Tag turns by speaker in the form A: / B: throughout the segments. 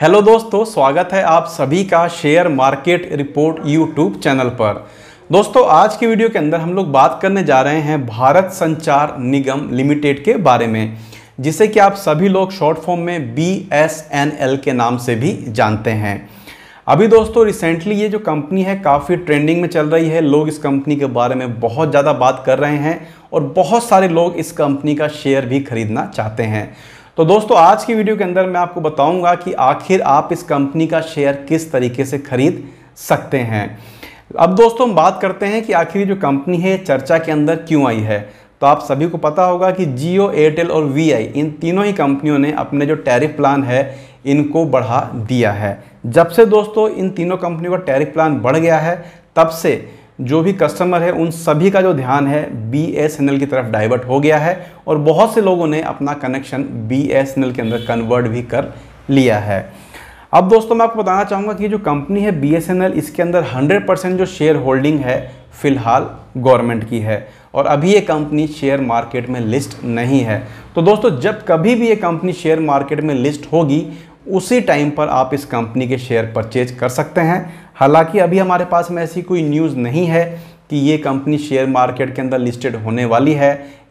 A: hello दोस्तों स्वागत है आप सभी का share market report YouTube channel पर दोस्तों आज की वीडियो के अंदर हम लोग बात करने जा रहे हैं भारत संचार निगम लिमिटेड के बारे में जिसे कि आप सभी लोग शॉर्ट फॉर्म में बी एस एन एल के नाम से भी जानते हैं अभी दोस्तों रिसेंटली ये जो कंपनी है काफ़ी ट्रेंडिंग में चल रही है लोग इस कंपनी के बारे में बहुत ज़्यादा बात कर रहे हैं और बहुत सारे लोग इस कंपनी का शेयर भी खरीदना चाहते हैं तो दोस्तों आज की वीडियो के अंदर मैं आपको बताऊंगा कि आखिर आप इस कंपनी का शेयर किस तरीके से खरीद सकते हैं अब दोस्तों हम बात करते हैं कि आखिर जो कंपनी है चर्चा के अंदर क्यों आई है तो आप सभी को पता होगा कि जियो एयरटेल और वी इन तीनों ही कंपनियों ने अपने जो टैरिफ प्लान है इनको बढ़ा दिया है जब से दोस्तों इन तीनों कंपनियों का टैरिफ प्लान बढ़ गया है तब से जो भी कस्टमर है उन सभी का जो ध्यान है बी एस एन एल की तरफ डाइवर्ट हो गया है और बहुत से लोगों ने अपना connection B S N L के अंदर कन्वर्ट भी कर लिया है अब दोस्तों मैं आपको बताना चाहूँगा कि जो कंपनी है बी एस एन एल इसके अंदर हंड्रेड परसेंट जो शेयर होल्डिंग है फिलहाल गवर्नमेंट की है और अभी ये कंपनी शेयर मार्केट में लिस्ट नहीं है तो दोस्तों जब कभी भी ये कंपनी शेयर मार्केट में लिस्ट होगी उसी टाइम पर आप इस कंपनी के शेयर परचेज कर सकते हैं हालांकि अभी हमारे पास में ऐसी कोई न्यूज़ नहीं है कि ये कंपनी शेयर मार्केट के अंदर लिस्टेड होने वाली है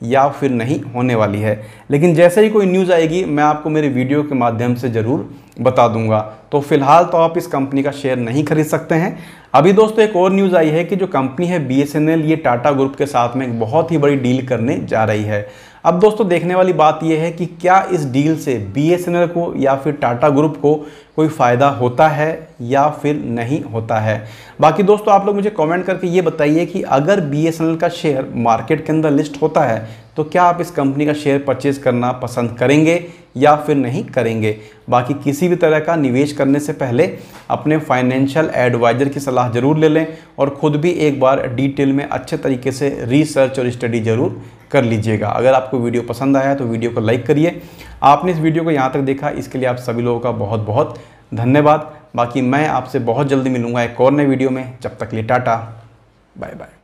A: या फिर नहीं होने वाली है लेकिन जैसे ही कोई न्यूज़ आएगी मैं आपको मेरे वीडियो के माध्यम से ज़रूर बता दूंगा तो फिलहाल तो आप इस कंपनी का शेयर नहीं खरीद सकते हैं अभी दोस्तों एक और न्यूज़ आई है कि जो कंपनी है बी ये टाटा ग्रुप के साथ में एक बहुत ही बड़ी डील करने जा रही है अब दोस्तों देखने वाली बात यह है कि क्या इस डील से बीएसएनएल को या फिर टाटा ग्रुप को कोई फ़ायदा होता है या फिर नहीं होता है बाकी दोस्तों आप लोग मुझे कमेंट करके ये बताइए कि अगर बीएसएनएल का शेयर मार्केट के अंदर लिस्ट होता है तो क्या आप इस कंपनी का शेयर परचेज करना पसंद करेंगे या फिर नहीं करेंगे बाकी किसी भी तरह का निवेश करने से पहले अपने फाइनेंशियल एडवाइज़र की सलाह ज़रूर ले लें और ख़ुद भी एक बार डिटेल में अच्छे तरीके से रिसर्च और स्टडी ज़रूर कर लीजिएगा अगर आपको वीडियो पसंद आया तो वीडियो को लाइक करिए आपने इस वीडियो को यहाँ तक देखा इसके लिए आप सभी लोगों का बहुत बहुत धन्यवाद बाकी मैं आपसे बहुत जल्दी मिलूँगा एक और नए वीडियो में जब तक लिए टाटा बाय बाय